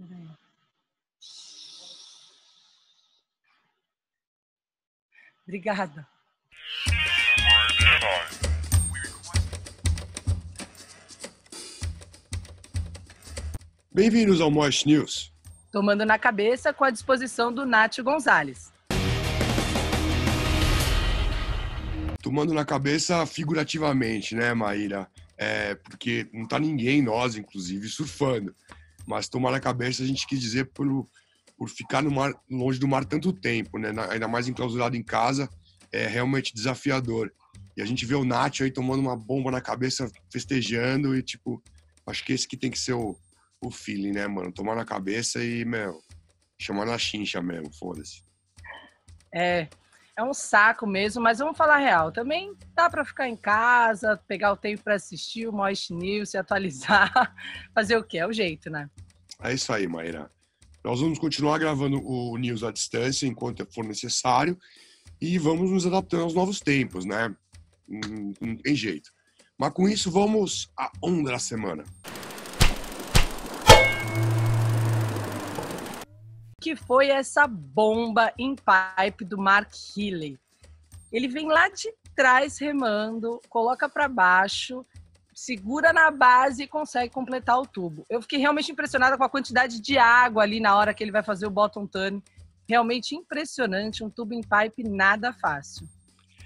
Uhum. Obrigada. Bem-vindos ao Moist News. Tomando na cabeça com a disposição do Nath Gonzalez. Tomando na cabeça figurativamente, né, Maíra? É, porque não tá ninguém, nós, inclusive, surfando. Mas tomar na cabeça a gente quis dizer pelo, por ficar no mar, longe do mar tanto tempo, né? Na, ainda mais enclausurado em casa, é realmente desafiador. E a gente vê o Nath aí tomando uma bomba na cabeça, festejando e, tipo, acho que esse que tem que ser o, o feeling, né, mano? Tomar na cabeça e, meu, chamar na chincha mesmo, foda-se. É, é um saco mesmo, mas vamos falar real. Também dá para ficar em casa, pegar o tempo para assistir o Most News, se atualizar, fazer o que? É o jeito, né? É isso aí, Maíra. Nós vamos continuar gravando o News à distância enquanto for necessário e vamos nos adaptando aos novos tempos, né? Não hum, hum, tem jeito. Mas com isso, vamos à onda da semana. que foi essa bomba em pipe do Mark Healy. Ele vem lá de trás remando, coloca para baixo, segura na base e consegue completar o tubo. Eu fiquei realmente impressionada com a quantidade de água ali na hora que ele vai fazer o bottom turn. Realmente impressionante, um tubo em pipe nada fácil.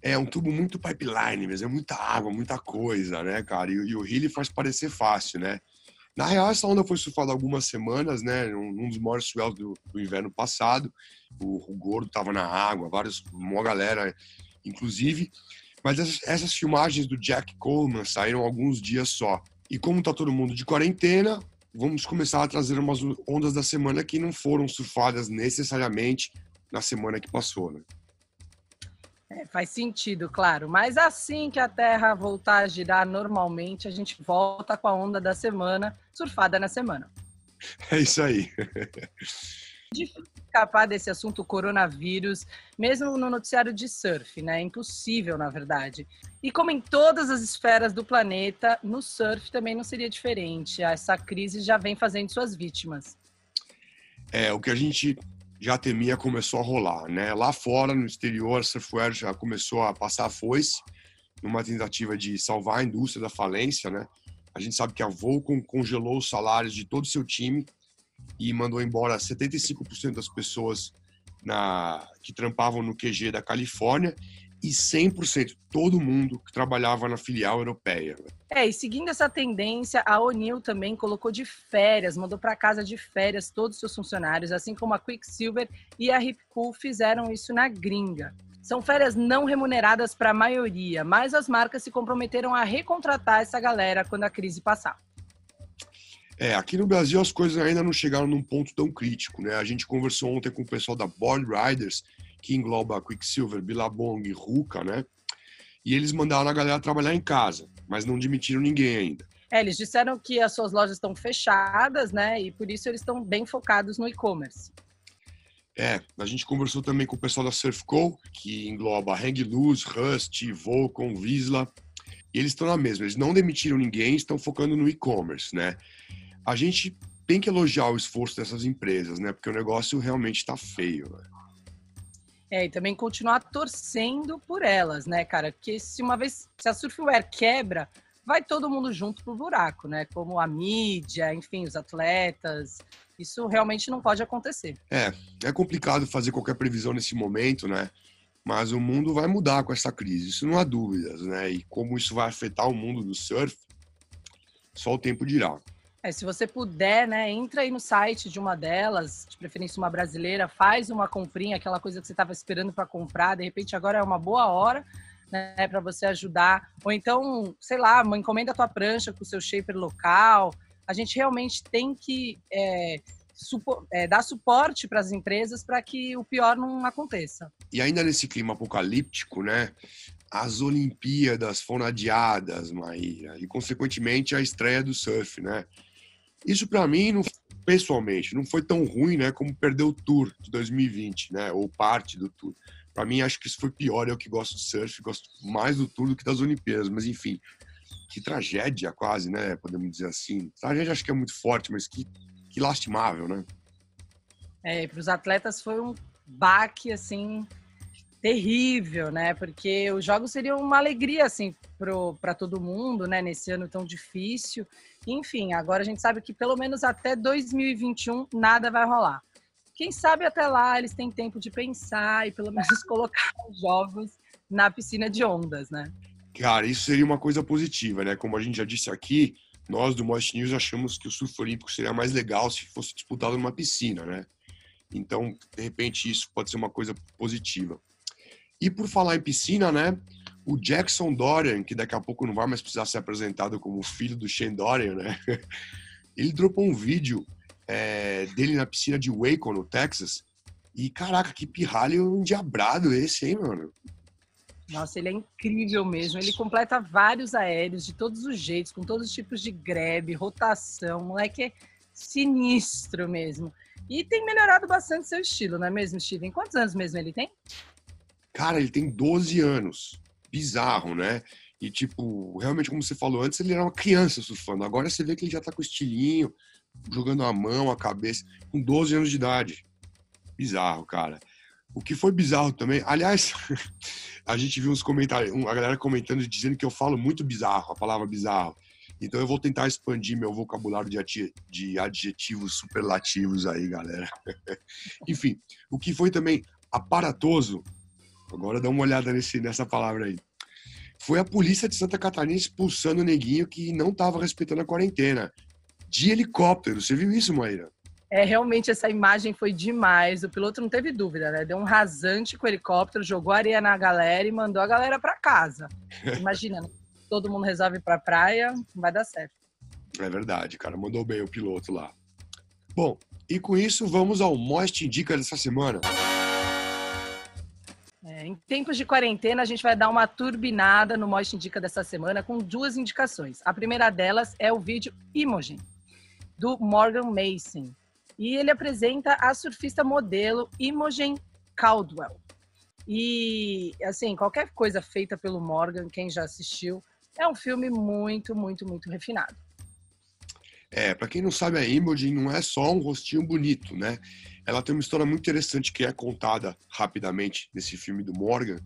É um tubo muito pipeline, mas é muita água, muita coisa, né, cara? E, e o Healy faz parecer fácil, né? Na real, essa onda foi surfada algumas semanas, né? Um, dos maiores swells do, do, inverno passado. O, o gordo tava na água, vários, uma galera, inclusive. Mas essas, essas filmagens do Jack Coleman saíram alguns dias só. E como tá todo mundo de quarentena, vamos começar a trazer umas ondas da semana que não foram surfadas necessariamente na semana que passou, né? É, faz sentido, claro. Mas assim que a Terra voltar a girar normalmente, a gente volta com a onda da semana, surfada na semana. É isso aí. Difícil escapar desse assunto coronavírus, mesmo no noticiário de surf, né? É impossível, na verdade. E como em todas as esferas do planeta, no surf também não seria diferente. Essa crise já vem fazendo suas vítimas. É, o que a gente já a temia começou a rolar, né? Lá fora, no exterior, a Surfware já começou a passar a foice numa tentativa de salvar a indústria da falência, né? A gente sabe que a Volcom congelou os salários de todo o seu time e mandou embora 75% das pessoas na, que trampavam no QG da Califórnia e 100% todo mundo que trabalhava na filial europeia. É, e seguindo essa tendência, a O'Neill também colocou de férias, mandou para casa de férias todos os seus funcionários, assim como a Quicksilver e a Ripcool fizeram isso na gringa. São férias não remuneradas para a maioria, mas as marcas se comprometeram a recontratar essa galera quando a crise passar. É, aqui no Brasil as coisas ainda não chegaram num ponto tão crítico, né? A gente conversou ontem com o pessoal da Board Riders que engloba Quicksilver, e Ruka, né? E eles mandaram a galera trabalhar em casa, mas não demitiram ninguém ainda. É, eles disseram que as suas lojas estão fechadas, né? E por isso eles estão bem focados no e-commerce. É, a gente conversou também com o pessoal da Surfco, que engloba Hang Loose, Rust, Volcom, Visla. E eles estão na mesma, eles não demitiram ninguém, estão focando no e-commerce, né? A gente tem que elogiar o esforço dessas empresas, né? Porque o negócio realmente está feio. Né? É, e também continuar torcendo por elas, né, cara? Porque se uma vez, se a Surfwear quebra, vai todo mundo junto pro buraco, né? Como a mídia, enfim, os atletas. Isso realmente não pode acontecer. É, é complicado fazer qualquer previsão nesse momento, né? Mas o mundo vai mudar com essa crise, isso não há dúvidas, né? E como isso vai afetar o mundo do surf, só o tempo dirá. É, se você puder, né, entra aí no site de uma delas, de preferência uma brasileira, faz uma comprinha, aquela coisa que você estava esperando para comprar, de repente agora é uma boa hora, né, para você ajudar. Ou então, sei lá, encomenda a tua prancha com o seu shaper local. A gente realmente tem que é, Supo, é, dar suporte para as empresas para que o pior não aconteça. E ainda nesse clima apocalíptico, né? As Olimpíadas foram adiadas, Maíra, e consequentemente a estreia do surf, né? Isso para mim, não, pessoalmente, não foi tão ruim, né, como perder o tour de 2020, né, ou parte do tour. Para mim, acho que isso foi pior. Eu que gosto de surf, gosto mais do tour do que das Olimpíadas, mas enfim, que tragédia quase, né, podemos dizer assim. Tragédia acho que é muito forte, mas que, que lastimável, né? É, para os atletas foi um baque assim terrível, né? Porque os jogos seriam uma alegria, assim, para todo mundo, né? Nesse ano tão difícil. Enfim, agora a gente sabe que pelo menos até 2021 nada vai rolar. Quem sabe até lá eles têm tempo de pensar e pelo menos colocar os jogos na piscina de ondas, né? Cara, isso seria uma coisa positiva, né? Como a gente já disse aqui, nós do Most News achamos que o surf olímpico seria mais legal se fosse disputado numa piscina, né? Então, de repente, isso pode ser uma coisa positiva. E por falar em piscina, né? O Jackson Dorian, que daqui a pouco não vai mais precisar ser apresentado como filho do Shane Dorian, né? Ele dropou um vídeo é, dele na piscina de Waco, no Texas. E caraca, que pirralho endiabrado esse, hein, mano? Nossa, ele é incrível mesmo. Ele completa vários aéreos de todos os jeitos, com todos os tipos de grab, rotação. O moleque é sinistro mesmo. E tem melhorado bastante seu estilo, não é mesmo, Steven? Quantos anos mesmo ele tem? Cara, ele tem 12 anos. Bizarro, né? E, tipo, realmente, como você falou antes, ele era uma criança surfando. Agora você vê que ele já tá com estilinho, jogando a mão, a cabeça, com 12 anos de idade. Bizarro, cara. O que foi bizarro também, aliás, a gente viu uns comentários, a galera comentando dizendo que eu falo muito bizarro, a palavra bizarro. Então eu vou tentar expandir meu vocabulário de, adjetivos superlativos aí, galera. Enfim, o que foi também aparatoso Agora dá uma olhada nesse, nessa palavra aí. Foi a polícia de Santa Catarina expulsando o neguinho que não estava respeitando a quarentena. De helicóptero. Você viu isso, Maíra? É, realmente essa imagem foi demais. O piloto não teve dúvida, né? Deu um rasante com o helicóptero, jogou areia na galera e mandou a galera para casa. Imagina, né? todo mundo resolve ir pra praia, vai dar certo. É verdade, cara, mandou bem o piloto lá. Bom, e com isso vamos ao Most Indica dessa semana. Em tempos de quarentena, a gente vai dar uma turbinada no Most Indica dessa semana com duas indicações. A primeira delas é o vídeo Imogen, do Morgan Mason. E ele apresenta a surfista modelo Imogen Caldwell. E, assim, qualquer coisa feita pelo Morgan, quem já assistiu, é um filme muito, muito, muito refinado. É, para quem não sabe, a Imogen não é só um rostinho bonito, né? Ela tem uma história muito interessante que é contada rapidamente nesse filme do Morgan.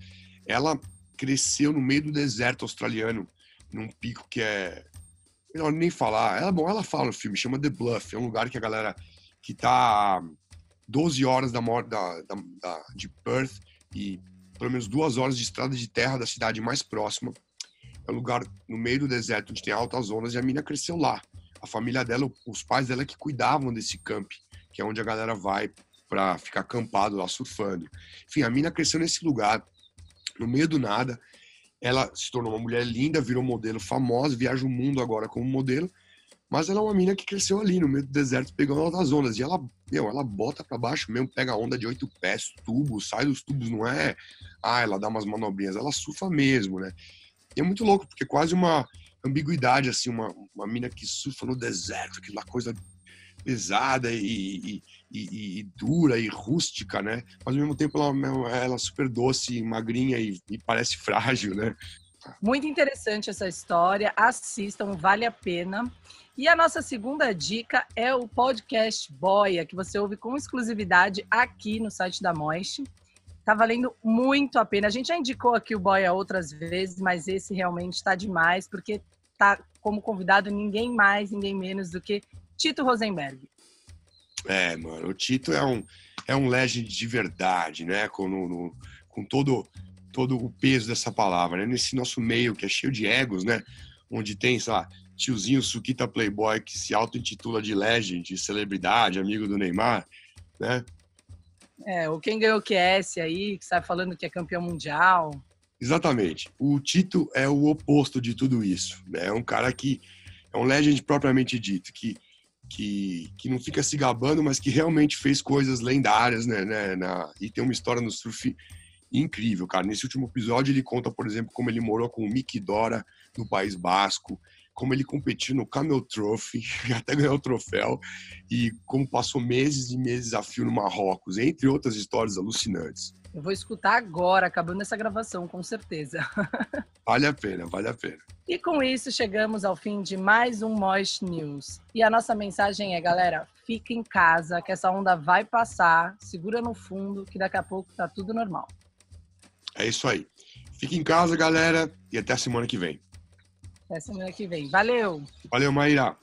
Ela cresceu no meio do deserto australiano, num pico que é melhor nem falar. Ela, bom, ela fala no filme, chama The Bluff, é um lugar que a galera que tá 12 horas da, da, da de Perth e pelo menos duas horas de estrada de terra da cidade mais próxima. É um lugar no meio do deserto onde tem altas zonas e a mina cresceu lá a família dela, os pais dela que cuidavam desse camp, que é onde a galera vai para ficar acampado lá surfando. Enfim, a mina cresceu nesse lugar, no meio do nada. Ela se tornou uma mulher linda, virou modelo famosa, viaja o mundo agora como modelo. Mas ela é uma mina que cresceu ali no meio do deserto, pegando altas ondas. E ela, meu, ela bota para baixo mesmo, pega onda de oito pés, tubo, sai dos tubos, não é? Ah, ela dá umas manobrinhas, ela surfa mesmo, né? E é muito louco, porque quase uma ambiguidade, assim, uma, uma mina que surfa no deserto, aquela coisa pesada e, e, e, e, dura e rústica, né? Mas ao mesmo tempo ela, é ela é super doce, magrinha e, parece frágil, né? Muito interessante essa história, assistam, vale a pena. E a nossa segunda dica é o podcast Boia, que você ouve com exclusividade aqui no site da Moist. Tá valendo muito a pena. A gente já indicou aqui o Boia outras vezes, mas esse realmente está demais, porque tá como convidado ninguém mais, ninguém menos do que Tito Rosenberg. É, mano, o Tito é um, é um legend de verdade, né? Com, no, com todo, todo o peso dessa palavra, né? Nesse nosso meio que é cheio de egos, né? Onde tem, sei lá, tiozinho Suquita Playboy que se auto-intitula de legend, de celebridade, amigo do Neymar, né? É, ou quem ganhou o QS aí, que sai falando que é campeão mundial. Exatamente. O Tito é o oposto de tudo isso. Né? É um cara que é um legend propriamente dito, que, que, que não fica se gabando, mas que realmente fez coisas lendárias, né? né na, e tem uma história no surf incrível, cara. Nesse último episódio ele conta, por exemplo, como ele morou com o Mickey Dora no País Basco como ele competiu no Camel Trophy, até ganhar o troféu, e como passou meses e meses a fio no Marrocos, entre outras histórias alucinantes. Eu vou escutar agora, acabando essa gravação, com certeza. vale a pena, vale a pena. E com isso chegamos ao fim de mais um Moist News. E a nossa mensagem é, galera, fica em casa, que essa onda vai passar, segura no fundo, que daqui a pouco tá tudo normal. É isso aí. Fica em casa, galera, e até a semana que vem. Até semana que vem. Valeu! Valeu, Maíra!